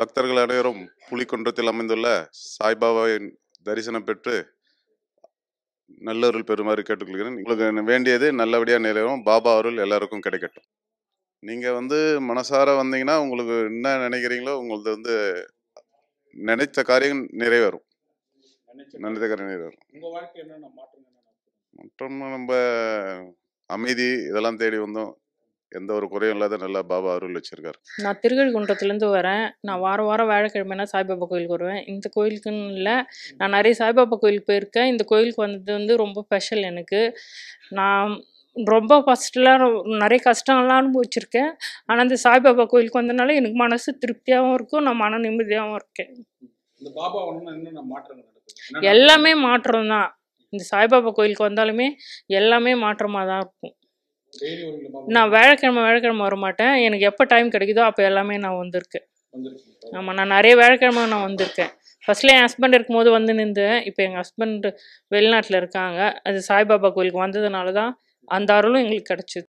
பக்தர்கள் அனைவரும் புலிக்குன்றத்தில் அமைந்துள்ள சாய்பாபாவின் தரிசனம் பெற்று நல்லருள் பெறுமாறு கேட்டுக்கொள்கிறேன் உங்களுக்கு வேண்டியது நல்லபடியாக நிறைவேறும் பாபா அருள் எல்லாருக்கும் கிடைக்கட்டும் நீங்கள் வந்து மனசார வந்தீங்கன்னா உங்களுக்கு என்ன நினைக்கிறீங்களோ உங்களுக்கு வந்து நினைத்த காரியம் நிறைவேறும் நினைத்த காரியம் நிறைவேறும் மற்றும் நம்ம அமைதி இதெல்லாம் தேடி வந்தோம் எந்த ஒரு குறையும் இல்லாத நல்லா பாபா அருள் வச்சிருக்காரு நான் திருக்கழிகுன்றத்துலேருந்து வரேன் நான் வாரம் வாரம் வேலைக்கிழமைனா சாய்பாபா கோயிலுக்கு வருவேன் இந்த கோயிலுக்குன்னு இல்லை நான் நிறைய சாய்பாபா கோயிலுக்கு போயிருக்கேன் இந்த கோயிலுக்கு வந்தது வந்து ரொம்ப ஸ்பெஷல் எனக்கு நான் ரொம்ப ஃபஸ்ட்டெலாம் நிறைய கஷ்டங்கள்லாம் அனுபவிச்சிருக்கேன் ஆனால் இந்த சாய்பாபா கோயிலுக்கு வந்ததுனால எனக்கு மனசு திருப்தியாகவும் இருக்கும் நான் மன நிம்மதியாகவும் இருக்கேன் எல்லாமே மாற்றம் தான் இந்த சாய்பாபா கோயிலுக்கு வந்தாலுமே எல்லாமே மாற்றமாக தான் இருக்கும் நான் வியாழக்கிழமை வியாழக்கிழமை வரமாட்டேன் எனக்கு எப்போ டைம் கிடைக்குதோ அப்போ எல்லாமே நான் வந்திருக்கேன் ஆமாம் நான் நிறைய வியாழக்கிழமை நான் வந்திருக்கேன் ஃபஸ்ட்டில் என் ஹஸ்பண்ட் இருக்கும்போது வந்து நின்றேன் இப்போ எங்கள் ஹஸ்பண்ட் வெளிநாட்டில் இருக்காங்க அது சாய்பாபா கோயிலுக்கு வந்ததுனால தான் அந்த அருளும் எங்களுக்கு கிடச்சிது